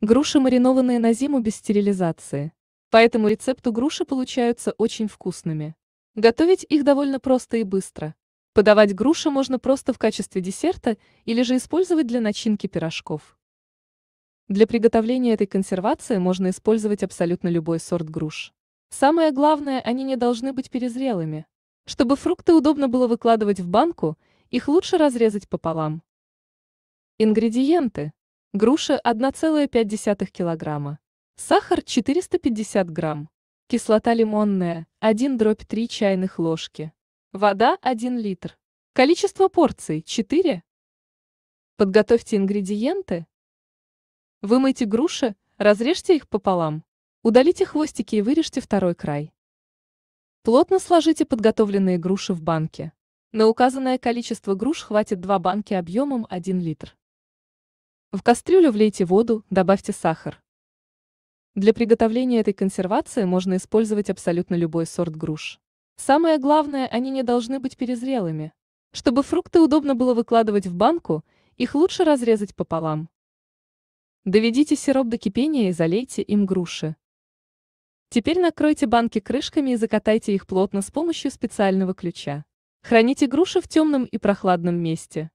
Груши маринованные на зиму без стерилизации. Поэтому рецепту груши получаются очень вкусными. Готовить их довольно просто и быстро. Подавать груши можно просто в качестве десерта или же использовать для начинки пирожков. Для приготовления этой консервации можно использовать абсолютно любой сорт груш. Самое главное, они не должны быть перезрелыми. Чтобы фрукты удобно было выкладывать в банку, их лучше разрезать пополам. Ингредиенты груши 1,5 кг, сахар 450 грамм, кислота лимонная 1 дробь 3 чайных ложки, вода 1 литр. Количество порций 4. Подготовьте ингредиенты. Вымойте груши, разрежьте их пополам. Удалите хвостики и вырежьте второй край. Плотно сложите подготовленные груши в банке. На указанное количество груш хватит 2 банки объемом 1 литр. В кастрюлю влейте воду, добавьте сахар. Для приготовления этой консервации можно использовать абсолютно любой сорт груш. Самое главное, они не должны быть перезрелыми. Чтобы фрукты удобно было выкладывать в банку, их лучше разрезать пополам. Доведите сироп до кипения и залейте им груши. Теперь накройте банки крышками и закатайте их плотно с помощью специального ключа. Храните груши в темном и прохладном месте.